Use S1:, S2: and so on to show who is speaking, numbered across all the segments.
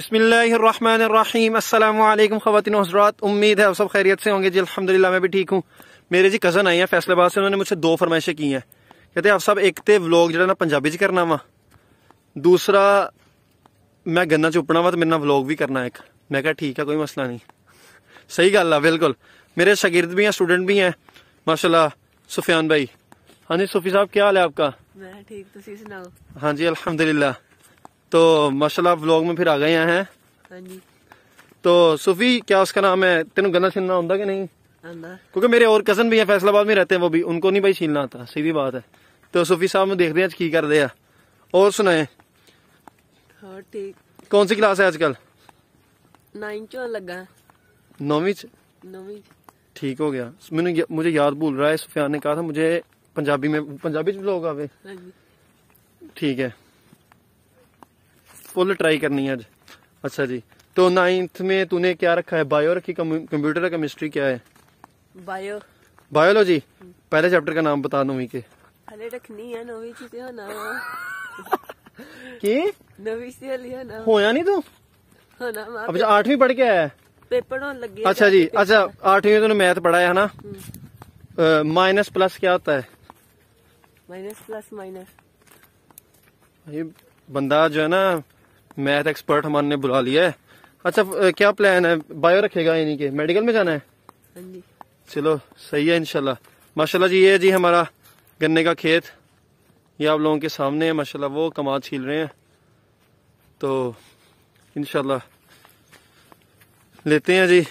S1: बसमीम अल्लाम ख़वान हजरात उम्मीद है आप सब खैरियत से होंगे जी अल्हम्दुलिल्लाह मैं भी ठीक हूँ मेरे जी कज़न आई हैं फैसलाबाद से उन्होंने मुझसे दो फरमाइशें की हैं कहते हैं आप सब एक तो व्लॉग जरा ना पंजाबी च करना वा दूसरा मैं गन्ना चुपना वा तो मेरे ना व्लॉग भी करना एक मैं क्या ठीक है कोई मसला नहीं सही गल है बिल्कुल मेरे शागिर्द भी हैं स्टूडेंट भी हैं माशाला सुफियान भाई हाँ जी सूफी साहब क्या हाल है आपका मैं ठीक सुनाओ हाँ जी अलहमदिल्ला तो माशाल्लाह व्लॉग में फिर आ गए हैं हाँ तो सूफी क्या उसका नाम है तेन गन्ना छीनना होंगे कि नहीं क्योंकि मेरे और कजन भी हैं फैसलाबाद में रहते हैं वो भी उनको नहीं भाई छीनना आता सीधी बात है तो सूफी साहब देख रहे हैं की कर रहे हैं और सुनाए कौन सी क्लास है आजकल नौवीं ठीक हो गया मैंने मुझे याद भूल रहा है सुफियान ने कहा था मुझे पंजाबी में पंजाबी लोग आवे हाँ ठीक है फुल ट्राई करनी है आज अच्छा जी तो नाइन्थ में तूने क्या रखा है बायो रखी कंप्यूटर केमिस्ट्री क्या है बायो बायोलॉजी हम्म। पहले चैप्टर का नाम बता नवी के हले रखनी है नौवीं चीजें होना की नौवीं से लिया ना होया नहीं तू होना अब आठवीं पढ़ के आया पेपर लगे अच्छा जी अच्छा आठवीं में तूने मैथ पढ़ा है ना माइनस हम्म। प्लस क्या होता है माइनस प्लस माइनस ये बंदा जो है ना मैथ एक्सपर्ट हमारे बुला लिया है अच्छा क्या प्लान है बायो रखेगा यानी कि मेडिकल में जाना है हाँ चलो सही है इनशाला माशाला जी ये जी हमारा गन्ने का खेत ये आप लोगों के सामने है माशाला वो कमा छील रहे हैं तो इनशाला लेते हैं जी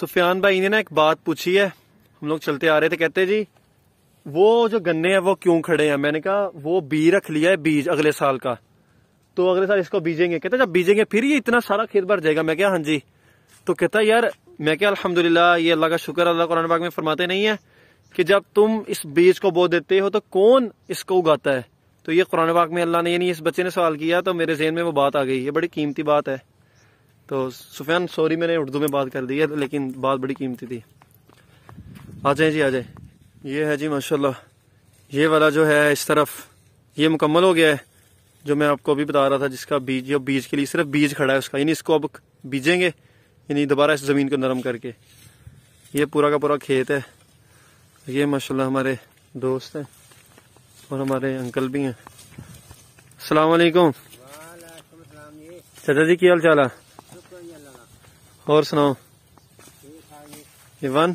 S1: सुफियान भाई ने ना एक बात पूछी है हम लोग चलते आ रहे थे कहते जी वो जो गन्ने हैं वो क्यों खड़े हैं मैंने कहा वो बी रख लिया है बीज अगले साल का तो अगले साल इसको बीजेंगे कहता जब बीजेंगे फिर ये इतना सारा खेत भर जाएगा मैं क्या हाँ जी तो कहता यार मैं क्या अल्हम्दुलिल्लाह ये अल्लाह का शुक्र अल्लाह कुरान पाक में फरमाते नहीं है कि जब तुम इस बीज को बो देते हो तो कौन इसको उगाता है तो ये कुरान पाक में अल्लाह ने यानी इस बच्चे ने सवाल किया तो मेरे जहन में वो बात आ गई ये बड़ी कीमती बात है तो सुफियान सॉरी मैंने उर्दू में बात कर दी है लेकिन बात बड़ी कीमती थी आ जाए जी आ जाए ये है जी माशाल्लाह ये वाला जो है इस तरफ ये मुकम्मल हो गया है जो मैं आपको अभी बता रहा था जिसका बीज या बीज के लिए सिर्फ बीज खड़ा है उसका यानी इसको अब बीजेंगे यानी दोबारा इस ज़मीन को नरम करके ये पूरा का पूरा खेत है ये माशा हमारे दोस्त हैं और हमारे अंकल भी हैं अस्सलाम चाचा जी क्या हाल चाल है और सुनाओ वन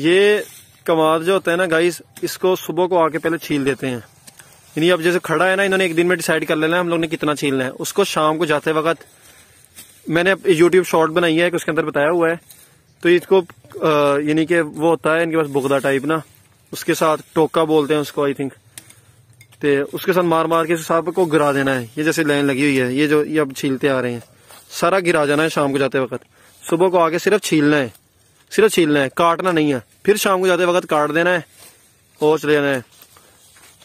S1: ये कमाद जो होता है ना गाइस इसको सुबह को आके पहले छील देते हैं यानी अब जैसे खड़ा है ना इन्होंने एक दिन में डिसाइड कर लेना है हम लोग ने कितना छीलना है उसको शाम को जाते वक्त मैंने यूट्यूब शॉर्ट बनाई है कि उसके अंदर बताया हुआ है तो इसको यानी कि वो होता है इनके पास बुगदा टाइप ना उसके साथ टोका बोलते हैं उसको आई थिंक तो उसके साथ मार मार के सांप को गिरा देना है ये जैसे लाइन लगी हुई है ये जो ये अब छीलते आ रहे हैं सारा गिरा जाना है शाम को जाते वक्त सुबह को आके सिर्फ छीलना है सिर्फ छीलना है काटना नहीं है फिर शाम को जाते वक्त काट देना है और चले जाना है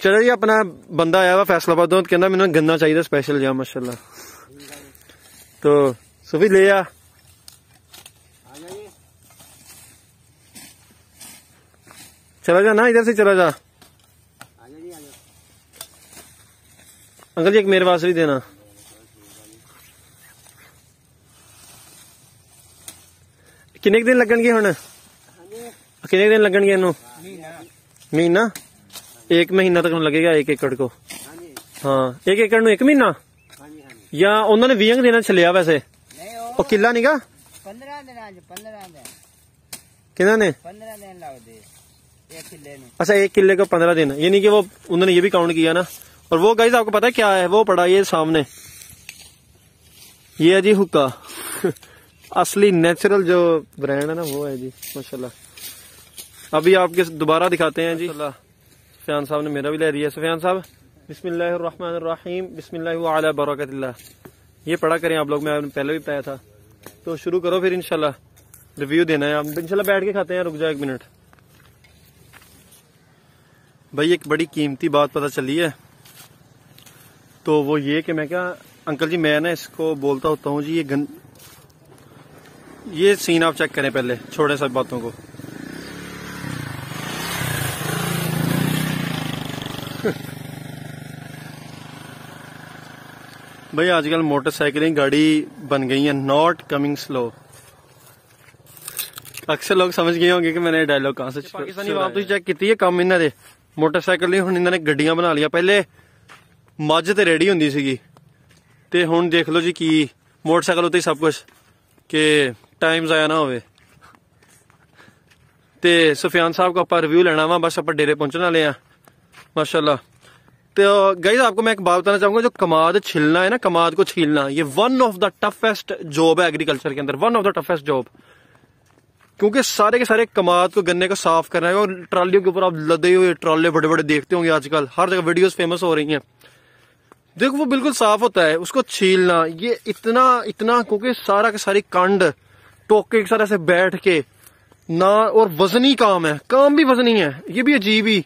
S1: चलो जी अपना बंदा आया हुआ फैसलाबाद तो कहना मैंने गन्ना चाहिए स्पेशल जा माशाला तो सुफी ले आ चला जा ना इधर से चला जा अंकल जी एक मेरे पास भी देना ਕਿੰਨੇ ਦਿਨ ਲੱਗਣਗੇ ਹੁਣ ਕਿੰਨੇ ਦਿਨ ਲੱਗਣਗੇ ਇਹਨੂੰ ਮਹੀਨਾ ਇੱਕ ਮਹੀਨਾ ਤੱਕ ਲੱਗੇਗਾ 1 ਏਕੜ ਕੋ ਹਾਂ 1 ਏਕੜ ਨੂੰ 1 ਮਹੀਨਾ ਜਾਂ ਉਹਨਾਂ ਨੇ 20 ਦਿਨਾਂ ਛਲਿਆ ਵੈਸੇ ਉਹ ਕਿੱਲਾ ਨਹੀਂਗਾ 15 ਦਿਨਾਂ ਚ 15 ਦਿਨ ਕਿਹਨਾਂ ਨੇ 15 ਦਿਨ ਲੱਗਦੇ एक किले में अच्छा एक किले को पंद्रह दिन यानी कि वो उन्होंने ये भी काउंट किया ना और वो गाइज आपको पता है क्या है वो पड़ा ये सामने ये है जी हुक्का असली नेचुरल जो ब्रांड है ना वो है जी माशाल्लाह अभी आपके दोबारा दिखाते हैं जी सुफियान साहब ने मेरा भी ले लिया सुफियान साहब बिसमीम बिसमिल्ल बरकत ये पढ़ा करें आप लोग मैं पहले भी पाया था तो शुरू करो फिर इनशाला रिव्यू देना है आप इनशाला बैठ के खाते हैं रुक जाओ एक मिनट भाई एक बड़ी कीमती बात पता चली है तो वो ये कि मैं क्या अंकल जी मैं ना इसको बोलता होता हूँ जी ये गन ये सीन आप चेक करें पहले छोड़ें सब बातों को भाई आजकल मोटरसाइकिलें गाड़ी बन गई है नॉट कमिंग स्लो ਅਕਸਰ ਲੋਕ ਸਮਝ ਗਏ ਹੋਣਗੇ ਕਿ ਮੈਨੇ ਡਾਇਲੌਗ ਕਹਾਂ ਸੇ ਪਾਕਿਸਤਾਨੀ ਆਵਾਮ ਤੁਸੀਂ ਚੈੱਕ ਕੀਤੀ ਹੈ ਕੰਮ ਇਹਨਾਂ ਦੇ ਮੋਟਰਸਾਈਕਲ ਨਹੀਂ ਹੁਣ ਇਹਨਾਂ ਨੇ ਗੱਡੀਆਂ ਬਣਾ ਲਈਆਂ ਪਹਿਲੇ ਮੱਝ ਤੇ ਰੇੜੀ ਹੁੰਦੀ ਸੀਗੀ ਤੇ ਹੁਣ ਦੇਖ ਲਓ ਜੀ ਕੀ ਮੋਟਰਸਾਈਕਲ ਉੱਤੇ ਸਭ ਕੁਝ ਕਿ टाइम जया ना हो सुफियान साहब ਸਾਹਿਬ आप रिव्यू लेना वा बस आप डेरे पहुंचने वाले हैं माशाला तो गई आपको मैं एक बात बताना चाहूंगा जो कमाद छिलना है ना कमाद को छीलना ये one of the toughest job है एग्रीकल्चर के अंदर one of the toughest job क्योंकि सारे के सारे कमाद को गन्ने को साफ करना है और ट्रालियों के ऊपर आप लदे हुए ट्राले बड़े बड़े देखते होंगे आजकल हर जगह वीडियोस फेमस हो रही हैं देखो वो बिल्कुल साफ होता है उसको छीलना ये इतना इतना क्योंकि सारा के सारी कांड टोके के साथ ऐसे बैठ के ना और वजनी काम है काम भी वजनी है ये भी अजीब ही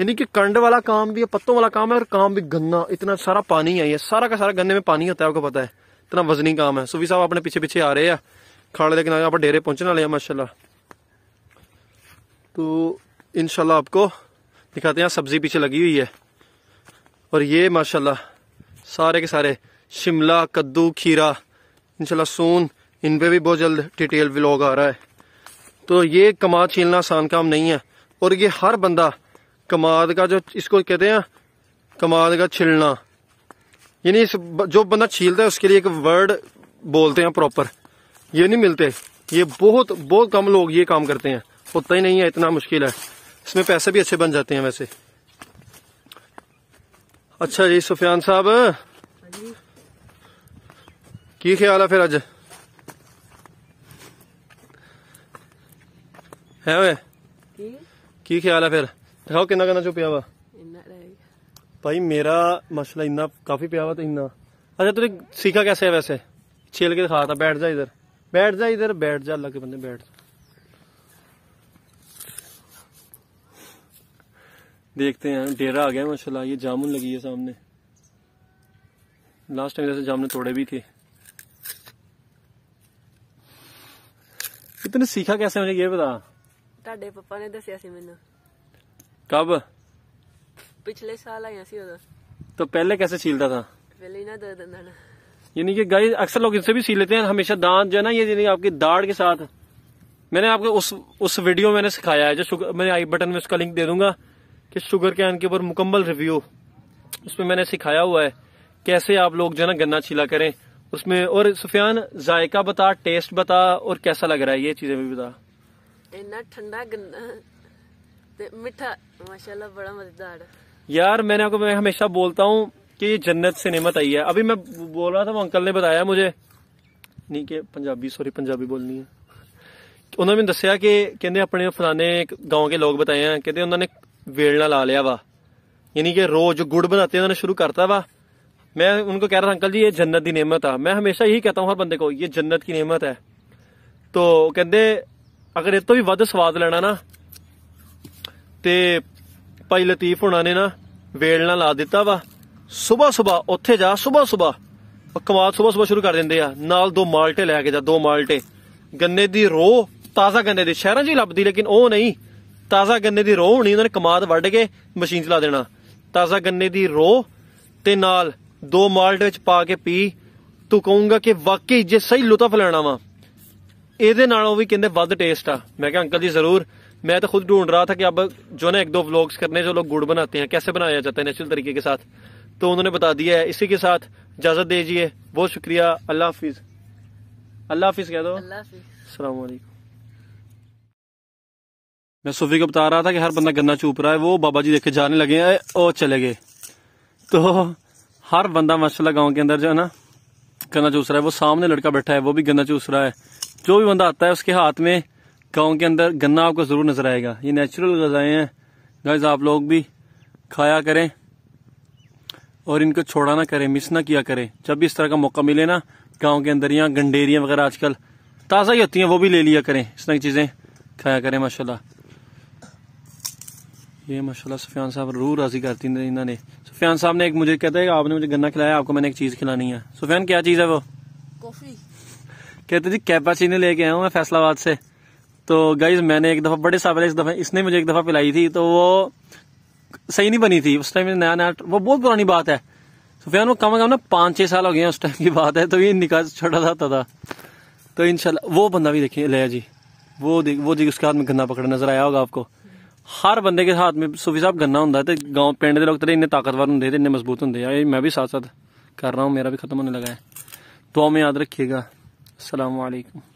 S1: यानी कि कंड वाला काम भी है पत्तों वाला काम है और काम भी गन्ना इतना सारा पानी है ये सारा का सारा गन्ने में पानी होता है आपको पता है इतना वजनी काम है सुबह साहब अपने पीछे पीछे आ रहे हैं खाड़े लेकिन आप डेरे पहुंचने वाले हैं माशाला तो इनशाला आपको दिखाते हैं सब्जी पीछे लगी हुई है और ये माशाल्लाह सारे के सारे शिमला कद्दू खीरा इनशाला सोन इन पे भी बहुत जल्द डिटेल ब्लॉग आ रहा है तो ये कमाद छीलना आसान काम नहीं है और ये हर बंदा कमाद का जो इसको कहते हैं कमाद का छिलना यानी इस जो बंदा छीलता है उसके लिए एक वर्ड बोलते हैं प्रॉपर ये नहीं मिलते ये बहुत बहुत कम लोग ये काम करते हैं होता ही नहीं है इतना मुश्किल है इसमें पैसे भी अच्छे बन जाते हैं वैसे अच्छा जी सुफियान साहब हाँ की ख्याल है फिर अज है वे की ਕੀ है फिर दिखाओ कि ਕਿੰਨਾ पिया ਚੋ ਪਿਆ ਵਾ ਇੰਨਾ ਰਹਿ ਭਾਈ ਮੇਰਾ ਮਸਲਾ ਇੰਨਾ ਕਾਫੀ अच्छा तूने सीखा कैसे है वैसे छेल के दिखा था बैठ जा इधर बैठ जा इधर बैठ जा अलग बंदे बैठ देखते हैं डेरा आ गया माशाल्लाह ये जामुन लगी है सामने लास्ट टाइम जैसे जामुन तोड़े भी थे इतने सीखा कैसे मुझे ये बता ਤੁਹਾਡੇ ਪਪਾ ਨੇ ਦੱਸਿਆ ਸੀ ਮੈਨੂੰ साल आया तो पहले कैसे सीलता था पहले यानी गाय अक्सर लोग इससे भी सी लेते हैं हमेशा दांत जो है ना ये यानी आपकी दाढ़ के साथ मैंने आपको उस उस वीडियो में सिखाया है जो शुगर मैं आई बटन में उसका लिंक दे दूंगा कि शुगर कैन के ऊपर मुकम्मल रिव्यू उसमें मैंने सिखाया हुआ है कैसे आप लोग जो है ना गन्ना छीला करें उसमें और सुफियान जायका बता टेस्ट बता और कैसा लग रहा है ये चीजें भी बता इतना ठंडा गन्ना ते मीठा माशाल्लाह बड़ा मजेदार यार मैंने आपको मैं हमेशा बोलता हूँ कि ये जन्नत से नेमत आई है अभी मैं बोल रहा था वो अंकल ने बताया मुझे नहीं कि पंजाबी सॉरी पंजाबी बोलनी है ਉਹਨਾਂ ਮੈਨੂੰ ਦੱਸਿਆ ਕਿ ਕਹਿੰਦੇ ਆਪਣੇ ਫਲਾਣੇ گاؤں ਦੇ ਲੋਕ ਬਤਾਏ ਆ ਕਹਿੰਦੇ ਉਹਨਾਂ ਨੇ ਵੇਲਣਾ ਲਾ ਲਿਆ ਵਾ ਯਾਨੀ ਕਿ ਰੋਜ਼ ਗੁੜ ਬਣਾਤੇ ਉਹਨਾਂ ਨੇ मैं उनको कह रहा था अंकल जी ये जन्नत की नेमत है मैं हमेशा यही कहता हूँ हर बंदे को ये जन्नत की नेमत है तो कहते ਅਗਰ ਇਹ ਤੋਂ ਵੀ ਵੱਧ ਸਵਾਦ ਲੈਣਾ ਨਾ ਤੇ ਭਾਈ ਲਤੀਫ ਹੁਣਾਂ ਨੇ ਨਾ ਵੇਲ ਨਾਲ ਲਾ ਦਿੱਤਾ ਵਾ ਸਵੇਰ ਸਵੇਰ ਉੱਥੇ ਜਾ ਸਵੇਰ ਸਵੇਰ ਕਮਾਦ ਸਵੇਰ ਸਵੇਰ ਸ਼ੁਰੂ ਕਰ ਦਿੰਦੇ ਆ ਨਾਲ ਦੋ ਮਾਲਟੇ ਲੈ ਕੇ ਜਾ ਦੋ ਮਾਲਟੇ ਗੰਨੇ ਦੀ ਰੋ ਤਾਜ਼ਾ ਗੰਨੇ ਦੀ ਸ਼ਹਿਰਾਂ 'ਚ ਹੀ ਲੱਭਦੀ ਲੇਕਿਨ ਉਹ ਨਹੀਂ ਤਾਜ਼ਾ ਗੰਨੇ ਦੀ ਰੋ ਹੋਣੀ ਉਹਨਾਂ ਨੇ ਕਮਾਦ ਵੱਢ ਕੇ ਮਸ਼ੀਨ 'ਚ ਲਾ ਦੇਣਾ ਤਾਜ਼ਾ ਗੰਨੇ ਦੀ ਰੋ ਤੇ ਨਾਲ ਦੋ ਮਾਲਟ ਵਿੱਚ ਪਾ ਕੇ ਪੀ ਤੂੰ ਕਹੂੰਗਾ ਕਿ ਵਾਕਈ ਜੇ ਸਹੀ ਲੁਤਫ ਲੈਣਾ ਵਾ ਇਹਦੇ ਨਾਲੋਂ ਵੀ ਕਹਿੰਦੇ ਵੱਧ ਟੇਸਟ ਆ ਮੈਂ मैं तो खुद ढूंढ रहा था कि अब जो ना एक दो व्लॉग्स करने जो लोग गुड़ बनाते हैं कैसे बनाया जाता है नेचुरल तरीके के साथ तो उन्होंने बता दिया है इसी के साथ इजाजत दीजिए बहुत शुक्रिया अल्लाह हाफिज अल्लाह हाफिज कह दो मैं सूफी को बता रहा था कि हर बंदा गन्ना चूप रहा है वो बाबा जी देखे जाने लगे हैं और चले गए तो हर बंदा माशाल्लाह गांव के अंदर जो है ना गन्ना चूस रहा है वो सामने लड़का बैठा है वो भी गन्ना चूस रहा है जो भी बंदा आता है उसके हाथ में गाँव के अंदर गन्ना आपको ज़रूर नज़र आएगा ये नेचुरल गजाएं हैं गाइज आप लोग भी खाया करें और इनको छोड़ा ना करें मिस ना किया करें जब भी इस तरह का मौका मिले ना गाँव के अंदर यहाँ गंडेरिया वगैरह आजकल ताज़ा ही होती हैं वो भी ले लिया करें इस तरह की चीज़ें खाया करें माशाल्लाह ये माशाल्लाह सुफियान साहब रूह राजी करती इन्होंने सुफियान साहब ने एक मुझे कहता है आपने मुझे गन्ना खिलाया आपको मैंने एक चीज़ खिलानी है सुफियान क्या चीज़ है वो कॉफ़ी कहते जी कैपाचीनी लेके आया हूँ मैं फैसलाबाद से तो गाइज मैंने एक दफ़ा बड़े साल पहले इस दफ़ा इसने मुझे एक दफ़ा पिलाई थी तो वो सही नहीं बनी थी उस टाइम नया नया वो बहुत पुरानी बात है तो फिर कम से कम ना पाँच छः साल हो गए उस टाइम की बात है तो ये निकाह छोटा जाता था तो, तो इनशाला वो बंदा भी देखिए लिया जी वो देख वो जी उसके हाथ में गन्ना पकड़ा नजर आया होगा आपको हर बंदे के हाथ में सुफी साहब गन्ना होंगे तो गाँव पिंड के लोग तेरे तो इन्ने ताकतवर होंगे इन्ने मजबूत होंगे मैं भी साथ साथ कर रहा हूँ मेरा भी खत्म होने लगा है तो हमें याद रखिएगा अल्लाम